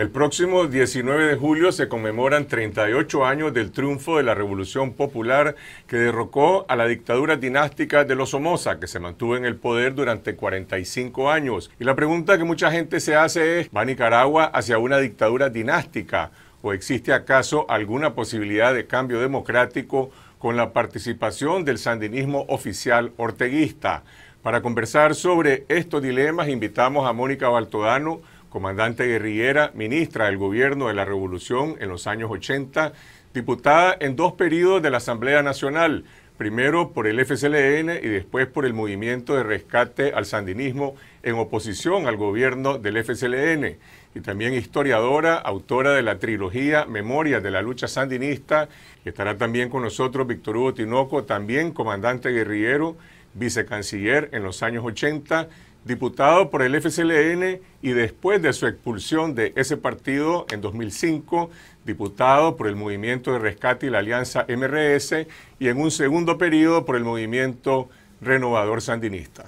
El próximo 19 de julio se conmemoran 38 años del triunfo de la Revolución Popular que derrocó a la dictadura dinástica de los Somoza, que se mantuvo en el poder durante 45 años. Y la pregunta que mucha gente se hace es, ¿va Nicaragua hacia una dictadura dinástica? ¿O existe acaso alguna posibilidad de cambio democrático con la participación del sandinismo oficial orteguista? Para conversar sobre estos dilemas invitamos a Mónica Baltodano, comandante guerrillera, ministra del gobierno de la Revolución en los años 80, diputada en dos períodos de la Asamblea Nacional, primero por el FCLN y después por el Movimiento de Rescate al Sandinismo en oposición al gobierno del FSLN y también historiadora, autora de la trilogía Memorias de la Lucha Sandinista, que estará también con nosotros Víctor Hugo Tinoco, también comandante guerrillero, vicecanciller en los años 80, diputado por el FCLN y después de su expulsión de ese partido en 2005, diputado por el Movimiento de Rescate y la Alianza MRS y en un segundo periodo por el Movimiento Renovador Sandinista.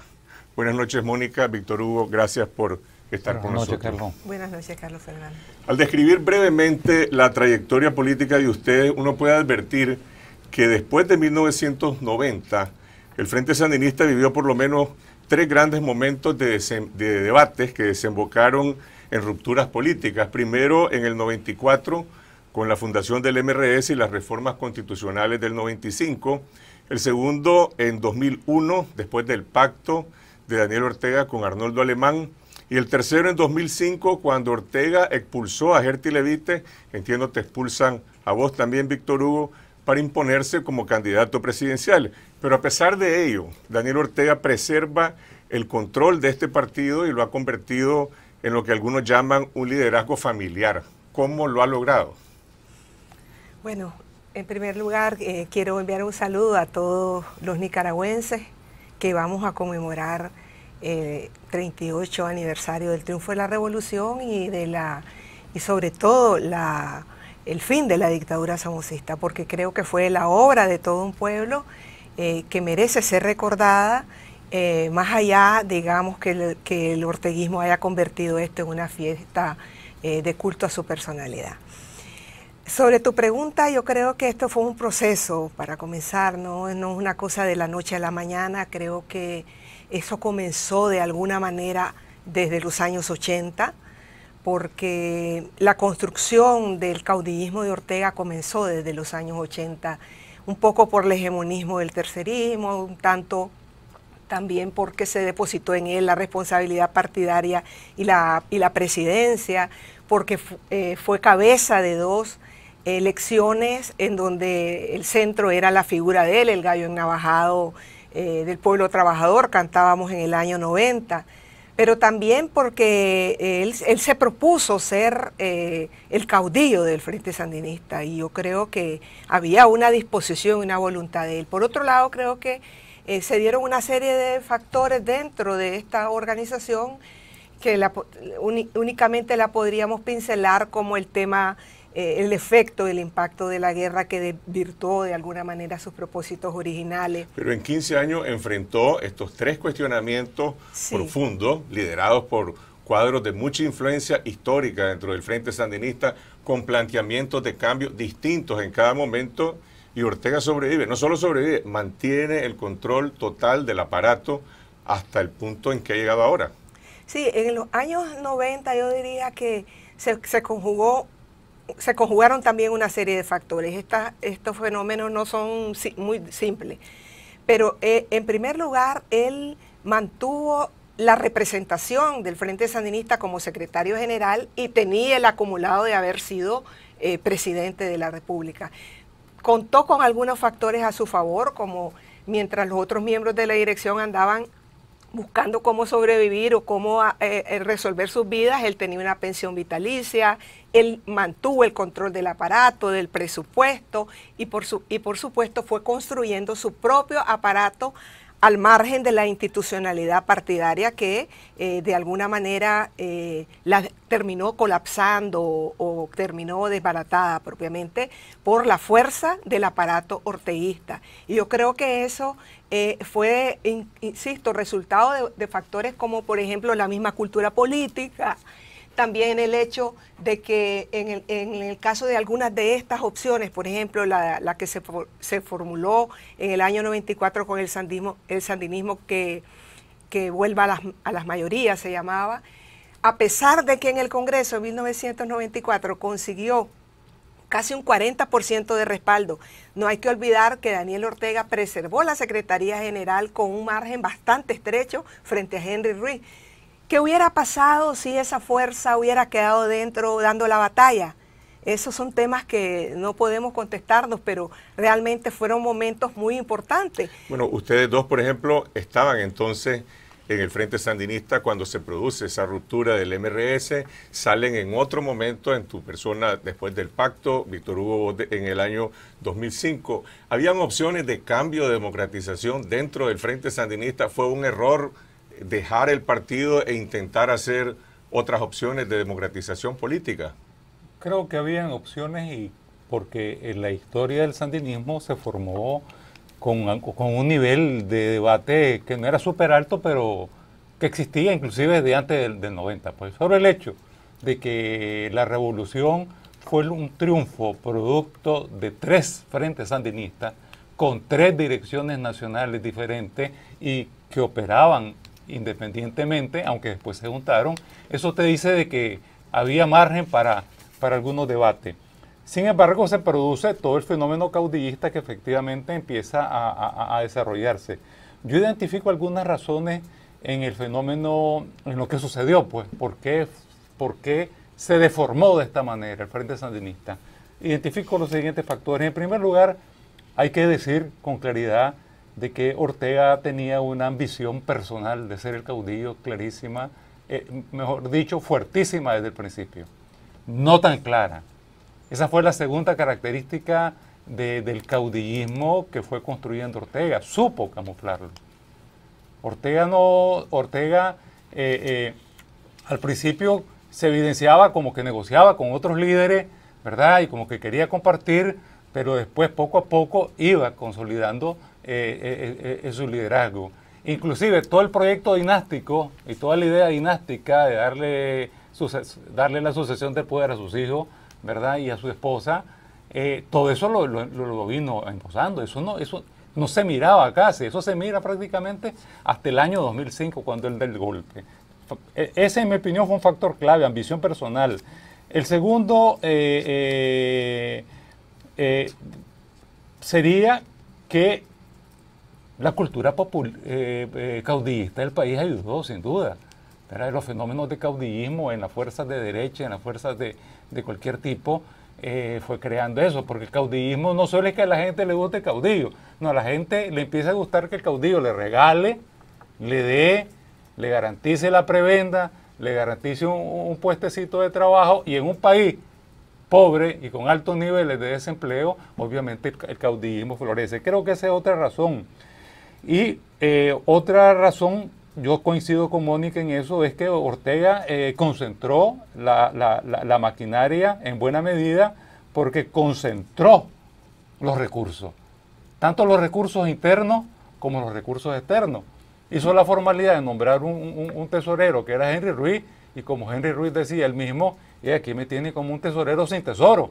Buenas noches, Mónica, Víctor Hugo, gracias por estar con nosotros. Carlos. Buenas noches, Carlos Fernández. Al describir brevemente la trayectoria política de ustedes, uno puede advertir que después de 1990, el Frente Sandinista vivió por lo menos tres grandes momentos de, debates que desembocaron en rupturas políticas. Primero, en el 94, con la fundación del MRS y las reformas constitucionales del 95. El segundo, en 2001, después del pacto de Daniel Ortega con Arnoldo Alemán. Y el tercero en 2005, cuando Ortega expulsó a Gerti Levite, entiendo te expulsan a vos también, Víctor Hugo, para imponerse como candidato presidencial. Pero a pesar de ello, Daniel Ortega preserva el control de este partido y lo ha convertido en lo que algunos llaman un liderazgo familiar. ¿Cómo lo ha logrado? Bueno, en primer lugar, eh, quiero enviar un saludo a todos los nicaragüenses que vamos a conmemorar el eh, 38 aniversario del triunfo de la revolución y de la y sobre todo la el fin de la dictadura samucista, porque creo que fue la obra de todo un pueblo eh, que merece ser recordada, eh, más allá, digamos, que el, orteguismo haya convertido esto en una fiesta eh, de culto a su personalidad. Sobre tu pregunta, yo creo que esto fue un proceso para comenzar, ¿no? no es una cosa de la noche a la mañana, creo que eso comenzó de alguna manera desde los años 80, porque la construcción del caudillismo de Ortega comenzó desde los años 80, un poco por el hegemonismo del tercerismo, un tanto también porque se depositó en él la responsabilidad partidaria y la, presidencia, porque eh, fue cabeza de dos elecciones en donde el centro era la figura de él, el gallo ennavajado Navajado eh, del pueblo trabajador, cantábamos en el año 90 pero también porque eh, él, se propuso ser eh, el caudillo del Frente Sandinista y yo creo que había una disposición, una voluntad de él. Por otro lado, creo que eh, se dieron una serie de factores dentro de esta organización que únicamente la podríamos pincelar como el tema eh, el efecto, el impacto de la guerra que desvirtuó de alguna manera sus propósitos originales. Pero en 15 años enfrentó estos tres cuestionamientos profundos, liderados por cuadros de mucha influencia histórica dentro del Frente Sandinista, con planteamientos de cambio distintos en cada momento, y Ortega sobrevive. No solo sobrevive, mantiene el control total del aparato hasta el punto en que ha llegado ahora. Sí, en los años 90 yo diría que se conjugó se conjugaron también una serie de factores. estos fenómenos no son muy simples. Pero eh, en primer lugar, él mantuvo la representación del Frente Sandinista como secretario general y tenía el acumulado de haber sido eh, presidente de la República. Contó con algunos factores a su favor, como mientras los otros miembros de la dirección andaban buscando cómo sobrevivir o cómo ah, eh, eh, resolver sus vidas, él tenía una pensión vitalicia, él mantuvo el control del aparato, del presupuesto y por, su, y por supuesto fue construyendo su propio aparato al margen de la institucionalidad partidaria que eh, de alguna manera eh, la terminó colapsando o, terminó desbaratada propiamente por la fuerza del aparato orteísta. Y yo creo que eso eh, fue, insisto, resultado de factores como por ejemplo la misma cultura política, también el hecho de que en el, en el caso de algunas de estas opciones, por ejemplo, la, que se, se, formuló en el año 94 con el, sandismo, el sandinismo que, vuelva a las, a las mayorías, se llamaba, a pesar de que en el Congreso en 1994 consiguió casi un 40% de respaldo. No hay que olvidar que Daniel Ortega preservó la Secretaría General con un margen bastante estrecho frente a Henry Ruiz. ¿Qué hubiera pasado si esa fuerza hubiera quedado dentro dando la batalla? Esos son temas que no podemos contestarnos, pero realmente fueron momentos muy importantes. Bueno, ustedes dos, por ejemplo, estaban entonces en el Frente Sandinista cuando se produce esa ruptura del MRS, salen en otro momento en tu persona después del pacto, Víctor Hugo en el año 2005. ¿Habían opciones de cambio, de democratización dentro del Frente Sandinista? ¿Fue un error? dejar el partido e intentar hacer otras opciones de democratización política? Creo que habían opciones y porque en la historia del sandinismo se formó con, un nivel de debate que no era súper alto, pero que existía inclusive desde antes del, 90. Pues sobre el hecho de que la revolución fue un triunfo producto de tres frentes sandinistas con tres direcciones nacionales diferentes y que operaban independientemente, aunque después se juntaron, eso te dice de que había margen para, para algunos debates. Sin embargo, se produce todo el fenómeno caudillista que efectivamente empieza a, desarrollarse. Yo identifico algunas razones en el fenómeno, en lo que sucedió, pues, por qué, por qué se deformó de esta manera el Frente Sandinista. Identifico los siguientes factores. En primer lugar, hay que decir con claridad de que Ortega tenía una ambición personal de ser el caudillo clarísima, eh, mejor dicho, fuertísima desde el principio, no tan clara. Esa fue la segunda característica del caudillismo que fue construyendo Ortega, supo camuflarlo. Ortega no, Ortega eh, eh, al principio se evidenciaba como que negociaba con otros líderes, ¿verdad? Y como que quería compartir, pero después poco a poco iba consolidando eh, eh, eh, es su liderazgo. Inclusive todo el proyecto dinástico y toda la idea dinástica de darle, darle la sucesión del poder a sus hijos, ¿verdad? Y a su esposa, todo eso lo, lo, vino imposando Eso no, eso no se miraba casi, eso se mira prácticamente hasta el año 2005, cuando el del golpe. E, ese, en mi opinión, fue un factor clave, ambición personal. El segundo sería que la cultura eh, eh, caudillista del país ayudó, sin duda. Los fenómenos de caudillismo en las fuerzas de derecha, en las fuerzas de, cualquier tipo, eh, fue creando eso, porque el caudillismo no solo es que a la gente le guste el caudillo, no, a la gente le empieza a gustar que el caudillo le regale, le dé, le garantice la prebenda, le garantice un puestecito de trabajo y en un país pobre y con altos niveles de desempleo, obviamente el caudillismo florece. Creo que esa es otra razón y eh, otra razón, yo coincido con Mónica en eso, es que Ortega eh, concentró la, maquinaria en buena medida porque concentró los recursos, tanto los recursos internos como los recursos externos. Hizo la formalidad de nombrar un, tesorero que era Henry Ruiz, y como Henry Ruiz decía él mismo, y aquí me tiene como un tesorero sin tesoro.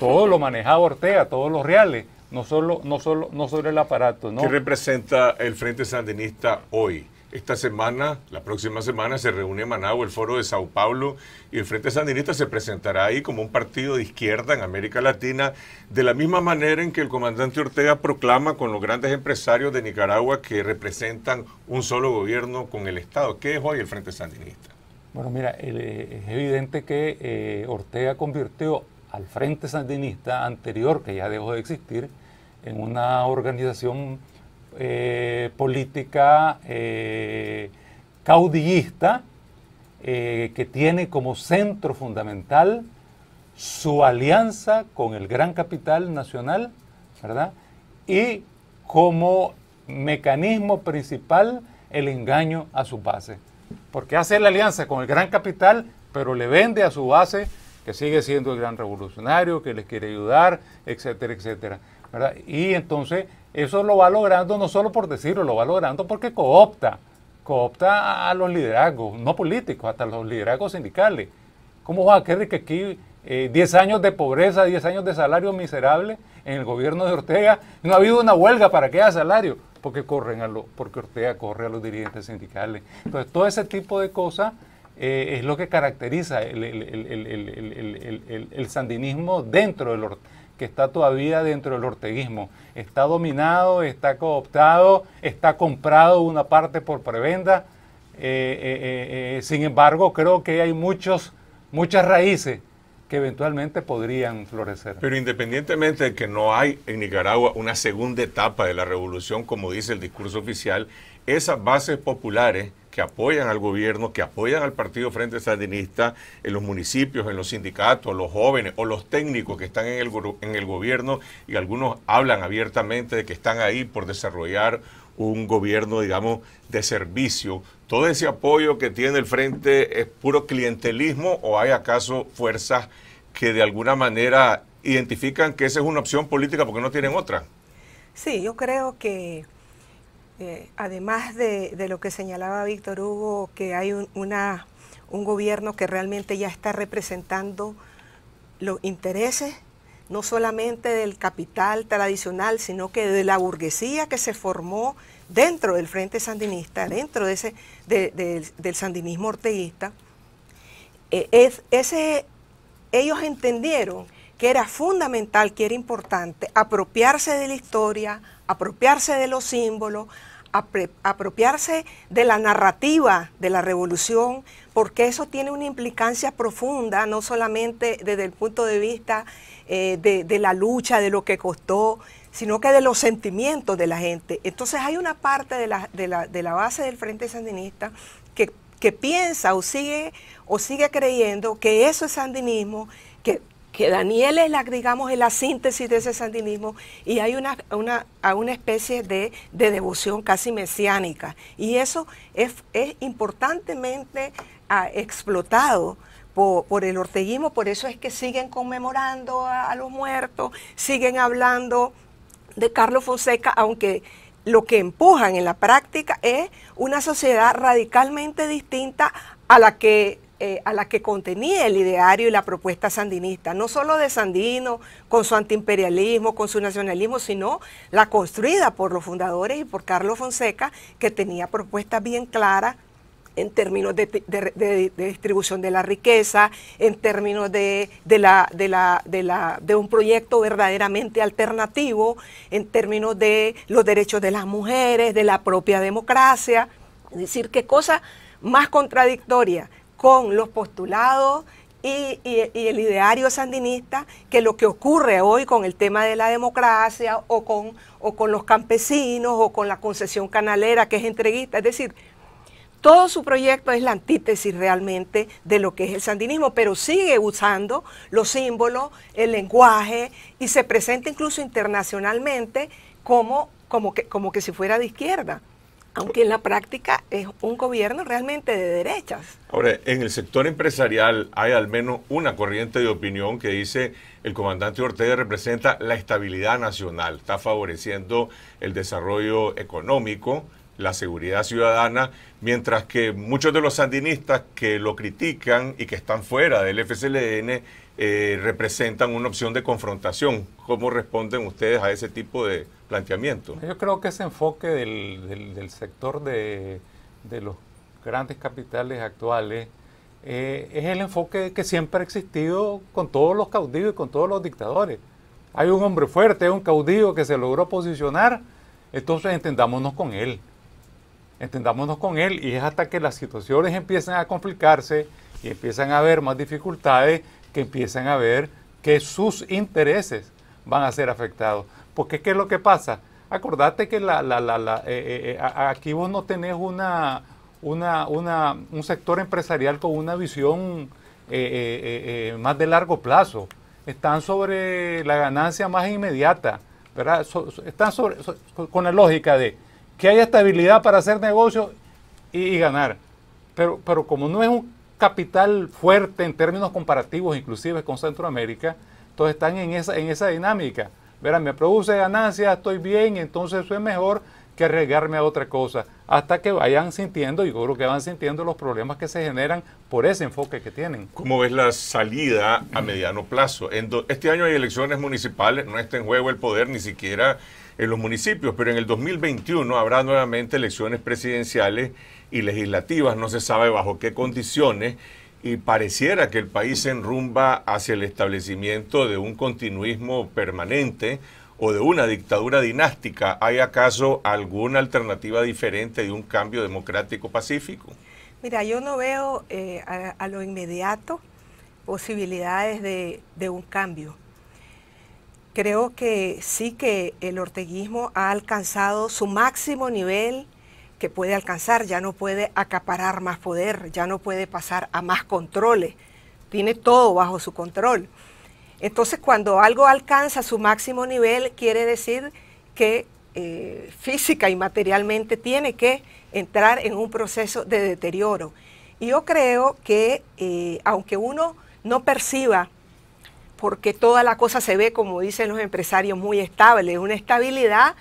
todo lo manejaba Ortega, todos los reales no solo, no solo, no solo el aparato. ¿no? ¿Qué representa el Frente Sandinista hoy? Esta semana, la próxima semana, se reúne en Managua el Foro de Sao Paulo y el Frente Sandinista se presentará ahí como un partido de izquierda en América Latina, de la misma manera en que el comandante Ortega proclama con los grandes empresarios de Nicaragua que representan un solo gobierno con el Estado. ¿Qué es hoy el Frente Sandinista? Bueno, mira, eh, es evidente que eh, Ortega convirtió al Frente Sandinista anterior, que ya dejó de existir, en una organización eh, política eh, caudillista eh, que tiene como centro fundamental su alianza con el gran capital nacional, ¿verdad? Y como mecanismo principal el engaño a su base. Porque hace la alianza con el gran capital, pero le vende a su base que sigue siendo el gran revolucionario, que les quiere ayudar, etcétera, etcétera. Y entonces eso lo va logrando no solo por decirlo, lo va logrando porque coopta, coopta a los liderazgos, no políticos, hasta los liderazgos sindicales. ¿Cómo va a que aquí 10 eh, años de pobreza, 10 años de salario miserable en el gobierno de Ortega, no ha habido una huelga para que haya salario? Porque, corren a lo, porque Ortega corre a los dirigentes sindicales. Entonces, todo ese tipo de cosas eh, es lo que caracteriza el, sandinismo dentro del que está todavía dentro del orteguismo. Está dominado, está cooptado, está comprado una parte por prebenda. Eh, eh, sin embargo, creo que hay muchos, muchas raíces que eventualmente podrían florecer. Pero independientemente de que no hay en Nicaragua una segunda etapa de la revolución, como dice el discurso oficial, esas bases populares que apoyan al gobierno, que apoyan al Partido Frente Sandinista en los municipios, en los sindicatos, los jóvenes o los técnicos que están en el, en el gobierno y algunos hablan abiertamente de que están ahí por desarrollar un gobierno, digamos, de servicio. ¿Todo ese apoyo que tiene el Frente es puro clientelismo o hay acaso fuerzas que de alguna manera identifican que esa es una opción política porque no tienen otra? Sí, yo creo que eh, además de, lo que señalaba Víctor Hugo, que hay un, gobierno que realmente ya está representando los intereses no solamente del capital tradicional, sino que de la burguesía que se formó dentro del Frente Sandinista, dentro de ese, del, sandinismo orteguista, eh, es, ese, ellos entendieron que era fundamental, que era importante apropiarse de la historia, apropiarse de los símbolos, apropiarse de la narrativa de la revolución, porque eso tiene una implicancia profunda, no solamente desde el punto de vista eh, de, la lucha, de lo que costó, sino que de los sentimientos de la gente. Entonces hay una parte de la, base del Frente Sandinista que, piensa o sigue, o sigue creyendo que eso es sandinismo, que que Daniel es la, digamos, la síntesis de ese sandinismo y hay una, una, especie de, devoción casi mesiánica. Y eso es, importantemente ah, explotado por, el orteguismo, por eso es que siguen conmemorando a, los muertos, siguen hablando de Carlos Fonseca, aunque lo que empujan en la práctica es una sociedad radicalmente distinta a la que eh, a la que contenía el ideario y la propuesta sandinista, no solo de Sandino, con su antiimperialismo, con su nacionalismo, sino la construida por los fundadores y por Carlos Fonseca, que tenía propuestas bien claras en términos de, distribución de la riqueza, en términos de, de, un proyecto verdaderamente alternativo, en términos de los derechos de las mujeres, de la propia democracia. Es decir, qué cosa más contradictoria con los postulados y, el ideario sandinista que lo que ocurre hoy con el tema de la democracia o con, los campesinos o con la concesión canalera que es entreguista. Es decir, todo su proyecto es la antítesis realmente de lo que es el sandinismo, pero sigue usando los símbolos, el lenguaje y se presenta incluso internacionalmente como que si fuera de izquierda aunque en la práctica es un gobierno realmente de derechas. Ahora, en el sector empresarial hay al menos una corriente de opinión que dice el comandante Ortega representa la estabilidad nacional, está favoreciendo el desarrollo económico la seguridad ciudadana, mientras que muchos de los sandinistas que lo critican y que están fuera del FSLN eh, representan una opción de confrontación. ¿Cómo responden ustedes a ese tipo de planteamiento? Yo creo que ese enfoque del, sector de, los grandes capitales actuales eh, es el enfoque que siempre ha existido con todos los caudillos y con todos los dictadores. Hay un hombre fuerte, un caudillo que se logró posicionar, entonces entendámonos con él entendámonos con él y es hasta que las situaciones empiezan a complicarse y empiezan a haber más dificultades que empiezan a ver que sus intereses van a ser afectados. Porque ¿qué es lo que pasa? Acordate que eh, eh, eh, aquí vos no tenés una, un sector empresarial con una visión más de largo plazo. Están sobre la ganancia más inmediata, ¿verdad? están sobre, con la lógica de que haya estabilidad para hacer negocios y, ganar. Pero, pero como no es un capital fuerte en términos comparativos, inclusive con Centroamérica, entonces están en esa, en esa dinámica. Verán, me produce ganancias, estoy bien, entonces eso es mejor que arriesgarme a otra cosa, hasta que vayan sintiendo, y yo creo que van sintiendo los problemas que se generan por ese enfoque que tienen. ¿Cómo ves la salida a mediano plazo? En este año hay elecciones municipales, no está en juego el poder, ni siquiera en los municipios, pero en el 2021 habrá nuevamente elecciones presidenciales y legislativas, no se sabe bajo qué condiciones, y pareciera que el país se enrumba hacia el establecimiento de un continuismo permanente o de una dictadura dinástica. ¿Hay acaso alguna alternativa diferente de un cambio democrático pacífico? Mira, yo no veo eh, a, lo inmediato posibilidades de, de un cambio creo que sí que el orteguismo ha alcanzado su máximo nivel que puede alcanzar, ya no puede acaparar más poder, ya no puede pasar a más controles, tiene todo bajo su control. Entonces, cuando algo alcanza su máximo nivel, quiere decir que eh, física y materialmente tiene que entrar en un proceso de deterioro. Y yo creo que, eh, aunque uno no perciba porque toda la cosa se ve, como dicen los empresarios, muy estable, una estabilidad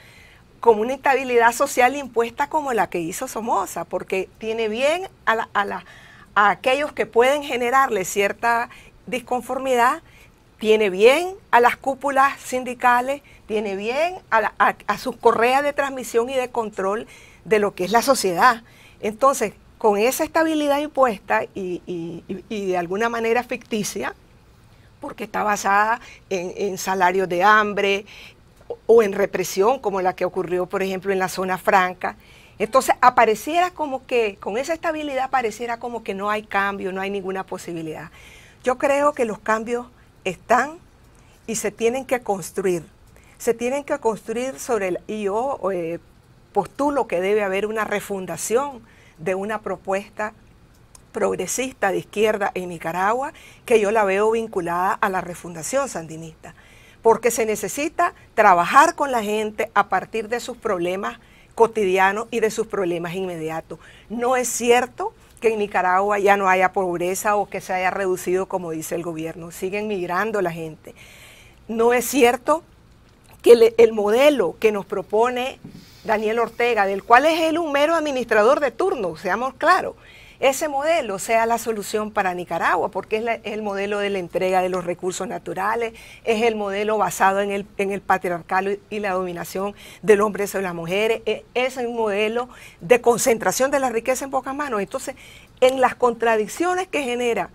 como una estabilidad social impuesta como la que hizo Somoza, porque tiene bien a, a, a aquellos que pueden generarle cierta disconformidad, tiene bien a las cúpulas sindicales, tiene bien a, a, sus correas de transmisión y de control de lo que es la sociedad. Entonces, con esa estabilidad impuesta y de alguna manera ficticia, porque está basada en, salarios de hambre o en represión, como la que ocurrió, por ejemplo, en la zona franca. Entonces, apareciera como que, con esa estabilidad, pareciera como que no hay cambio, no hay ninguna posibilidad. Yo creo que los cambios están y se tienen que construir. Se tienen que construir sobre el... Y yo eh, postulo que debe haber una refundación de una propuesta progresista de izquierda en Nicaragua que yo la veo vinculada a la refundación sandinista, porque se necesita trabajar con la gente a partir de sus problemas cotidianos y de sus problemas inmediatos. No es cierto que en Nicaragua ya no haya pobreza o que se haya reducido como dice el gobierno, siguen migrando la gente. No es cierto que el modelo que nos propone Daniel Ortega, del cual es él un mero administrador de turno, seamos claros, ese modelo sea la solución para Nicaragua, porque es, el modelo de la entrega de los recursos naturales, es el modelo basado en el, en el patriarcado y la dominación del hombre sobre las mujeres, es, es un modelo de concentración de la riqueza en pocas manos. Entonces, en las contradicciones que genera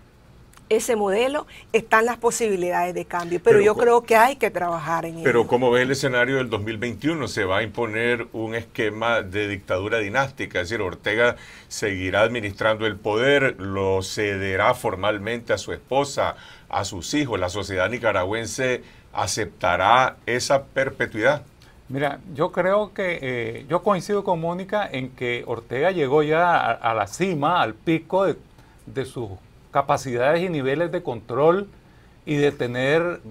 ese modelo, están las posibilidades de cambio. Pero, yo creo que hay que trabajar en pero ello. Pero ¿cómo ves el escenario del 2021? Se va a imponer un esquema de dictadura dinástica, es decir, Ortega seguirá administrando el poder, lo cederá formalmente a su esposa, a sus hijos, la sociedad nicaragüense aceptará esa perpetuidad. Mira, yo creo que eh, yo coincido con Mónica en que Ortega llegó ya a, la cima, al pico de, de sus capacidades y niveles de control y de tener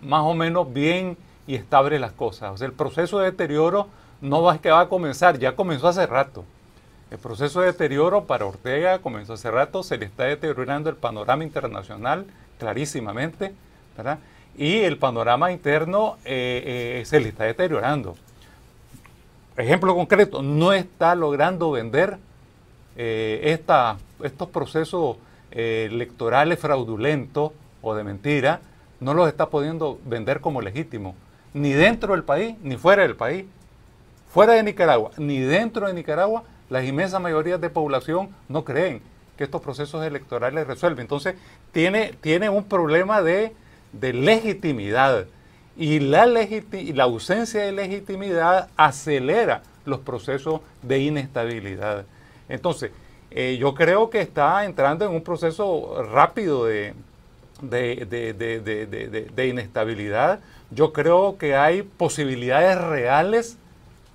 más o menos bien y estable las cosas. el proceso de deterioro no va, es que va a comenzar, ya comenzó hace rato. El proceso de deterioro para Ortega comenzó hace rato, se le está deteriorando el panorama internacional clarísimamente, ¿verdad? Y el panorama interno eh, eh, se le está deteriorando. Ejemplo concreto, no está logrando vender eh, estos procesos electorales fraudulentos o de mentira, no los está pudiendo vender como legítimos, ni dentro del país, ni fuera del país. Fuera de Nicaragua, ni dentro de Nicaragua, las inmensas mayorías de población no creen que estos procesos electorales resuelven. Entonces, tiene, tiene un problema de, legitimidad y la, la ausencia de legitimidad acelera los procesos de inestabilidad. Entonces, eh, yo creo que está entrando en un proceso rápido de, inestabilidad. Yo creo que hay posibilidades reales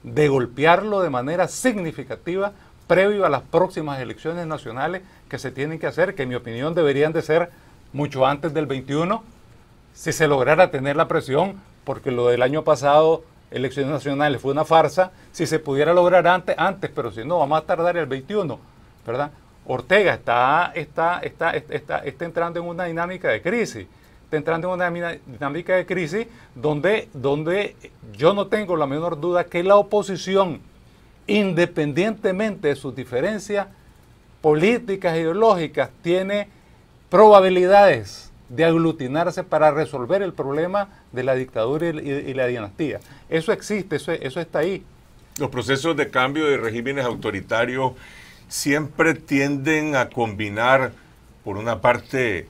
de golpearlo de manera significativa previo a las próximas elecciones nacionales que se tienen que hacer, que en mi opinión deberían de ser mucho antes del 21, si se lograra tener la presión, porque lo del año pasado elecciones nacionales fue una farsa, si se pudiera lograr antes, antes, pero si no, vamos a tardar el 21 ¿verdad? Ortega está, está, está, está, entrando en una dinámica de crisis está entrando en una dinámica de crisis donde, donde yo no tengo la menor duda que la oposición, independientemente de sus diferencias políticas, e ideológicas, tiene probabilidades de aglutinarse para resolver el problema de la dictadura y, la dinastía. Eso existe, eso, eso está ahí. Los procesos de cambio de regímenes autoritarios siempre tienden a combinar, por una parte,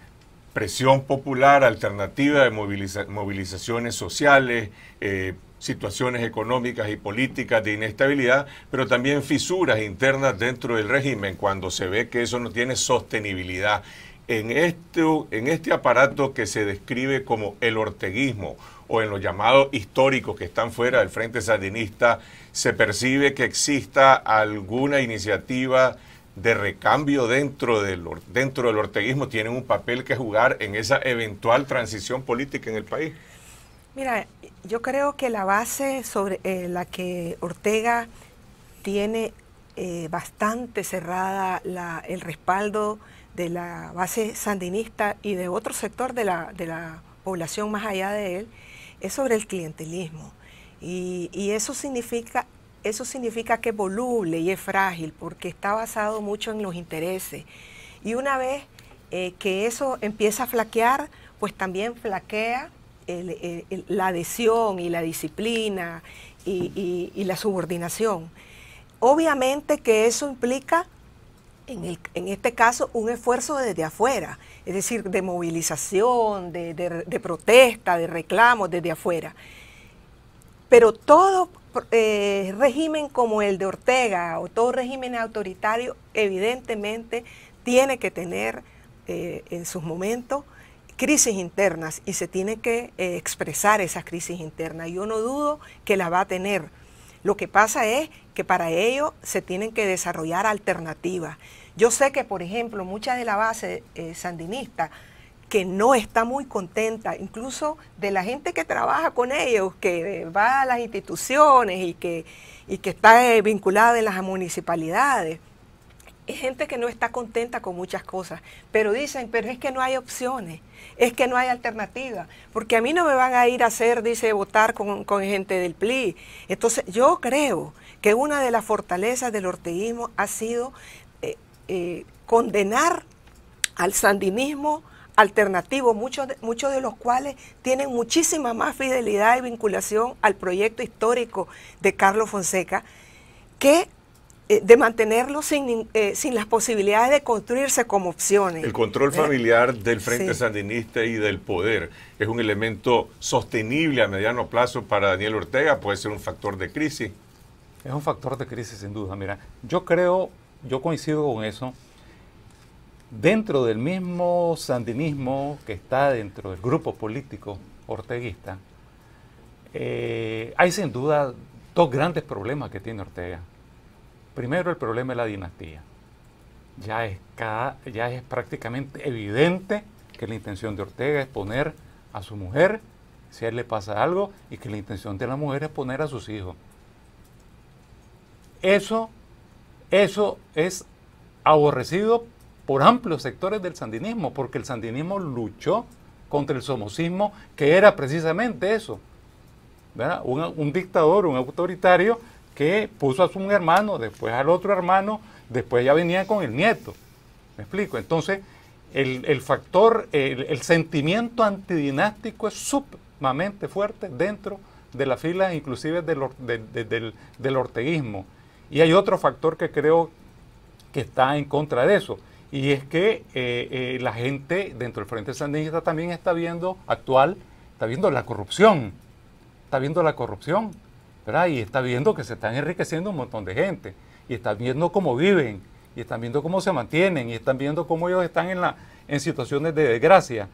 presión popular, alternativa de movilizaciones sociales, eh, situaciones económicas y políticas de inestabilidad, pero también fisuras internas dentro del régimen cuando se ve que eso no tiene sostenibilidad. En este, en este aparato que se describe como el orteguismo o en los llamados históricos que están fuera del Frente Sandinista, se percibe que exista alguna iniciativa de recambio dentro del, dentro del orteguismo? ¿Tienen un papel que jugar en esa eventual transición política en el país? Mira, yo creo que la base sobre eh, la que Ortega tiene eh, bastante cerrada la, el respaldo de la base sandinista y de otro sector de la población más allá de él, es sobre el clientelismo. Y, eso significa eso significa que es voluble y es frágil porque está basado mucho en los intereses. Y una vez eh, que eso empieza a flaquear, pues también flaquea la adhesión y la disciplina y, la subordinación. Obviamente que eso implica en, este caso, un esfuerzo desde afuera, es decir, de movilización, de, protesta, de reclamos desde afuera. Pero todo eh, régimen como el de Ortega o todo régimen autoritario, evidentemente, tiene que tener eh, en sus momentos crisis internas y se tiene que eh, expresar esas crisis internas. Yo no dudo que las va a tener. Lo que pasa es que para ello se tienen que desarrollar alternativas. Yo sé que, por ejemplo, mucha de la base eh, sandinista que no está muy contenta, incluso de la gente que trabaja con ellos, que va a las instituciones y que, que está eh, vinculada en las municipalidades. Es gente que no está contenta con muchas cosas, pero dicen, pero es que no hay opciones, es que no hay alternativa, porque a mí no me van a ir a hacer, dice, votar con, con gente del PLI. Entonces, yo creo que una de las fortalezas del orteguismo ha sido eh, eh, condenar al sandinismo alternativo, muchos de, los cuales tienen muchísima más fidelidad y vinculación al proyecto histórico de Carlos Fonseca, que eh, de mantenerlo sin, las posibilidades de construirse como opciones. El control familiar del Frente Sandinista y del poder es un elemento sostenible a mediano plazo para Daniel Ortega, puede ser un factor de crisis. Es un factor de crisis sin duda. Mira, yo creo, yo coincido con eso. Dentro del mismo sandinismo que está dentro del grupo político orteguista, eh, hay sin duda dos grandes problemas que tiene Ortega. Primero, el problema de la dinastía. Ya es, ya es prácticamente evidente que la intención de Ortega es poner a su mujer, si a él le pasa algo, y que la intención de la mujer es poner a sus hijos. Eso, eso es aborrecido por amplios sectores del sandinismo, porque el sandinismo luchó contra el somocismo, que era precisamente eso. Un, un, dictador, un autoritario, que puso a su hermano, después al otro hermano, después ya venía con el nieto. ¿Me explico? Entonces, el, el factor, el, sentimiento antidinástico es sumamente fuerte dentro de las filas, inclusive del, del orteguismo. Y hay otro factor que creo que está en contra de eso. Y es que eh, eh, la gente dentro del Frente Sandinista también está viendo, actual, está viendo la corrupción. Está viendo la corrupción, Y está viendo que se están enriqueciendo un montón de gente. Y están viendo cómo viven, y están viendo cómo se mantienen, y están viendo cómo ellos están en, la, en situaciones de desgracia.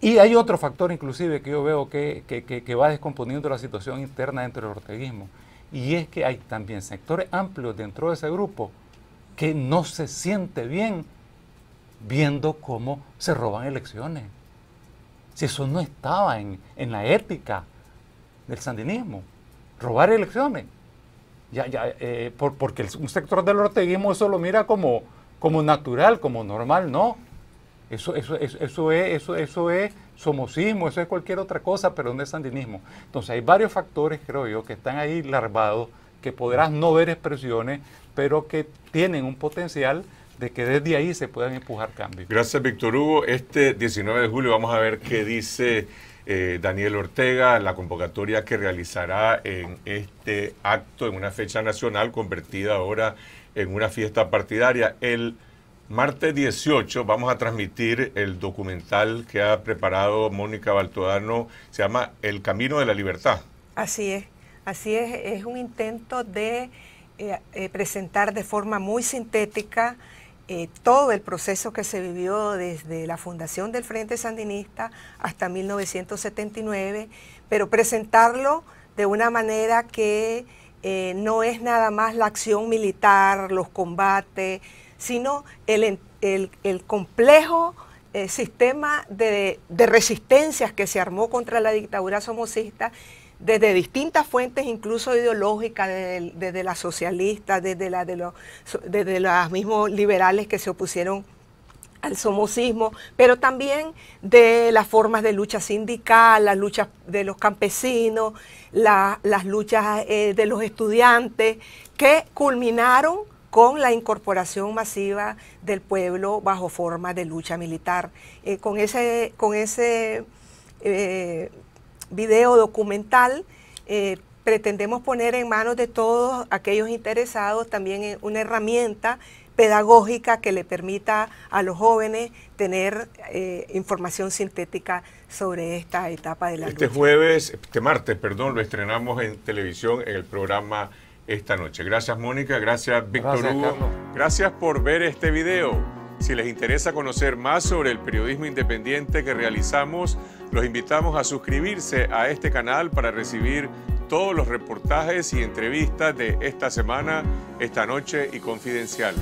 Y hay otro factor inclusive que yo veo que, que va descomponiendo la situación interna dentro del orteguismo. Y es que hay también sectores amplios dentro de ese grupo que no se siente bien viendo cómo se roban elecciones. Si eso no estaba en, la ética del sandinismo, robar elecciones. Ya, ya, eh, porque un sector del orteguismo eso lo mira como, como natural, como normal, no. Eso, eso, es, eso, eso es eso es cualquier otra cosa, pero no es sandinismo. Entonces hay varios factores, creo yo, que están ahí larvados, que podrás no ver expresiones, pero que tienen un potencial de que desde ahí se puedan empujar cambios. Gracias, Víctor Hugo. Este 19 de julio vamos a ver qué dice eh, Daniel Ortega, la convocatoria que realizará en este acto, en una fecha nacional convertida ahora en una fiesta partidaria. El Martes 18 vamos a transmitir el documental que ha preparado Mónica Baltodano, se llama El Camino de la Libertad. Así es, así es, es un intento de eh, eh, presentar de forma muy sintética eh, todo el proceso que se vivió desde la fundación del Frente Sandinista hasta 1979, pero presentarlo de una manera que no es nada más la acción militar, los combates, sino el, complejo eh, sistema de, resistencias que se armó contra la dictadura somocista desde distintas fuentes, incluso ideológicas, desde, las socialistas, desde, la, de los, desde las mismos liberales que se opusieron al somocismo, pero también de las formas de lucha sindical, las luchas de los campesinos, las luchas eh, de los estudiantes, que culminaron con la incorporación masiva del pueblo bajo forma de lucha militar. Eh, con ese, con ese eh, video documental eh, pretendemos poner en manos de todos aquellos interesados también una herramienta pedagógica que le permita a los jóvenes tener información sintética sobre esta etapa de la Este jueves, este martes, perdón, lo estrenamos en televisión en el programa esta noche. Gracias Mónica, gracias Víctor Hugo, gracias por ver este video. Si les interesa conocer más sobre el periodismo independiente que realizamos, los invitamos a suscribirse a este canal para recibir todos los reportajes y entrevistas de esta semana, esta noche y confidencial.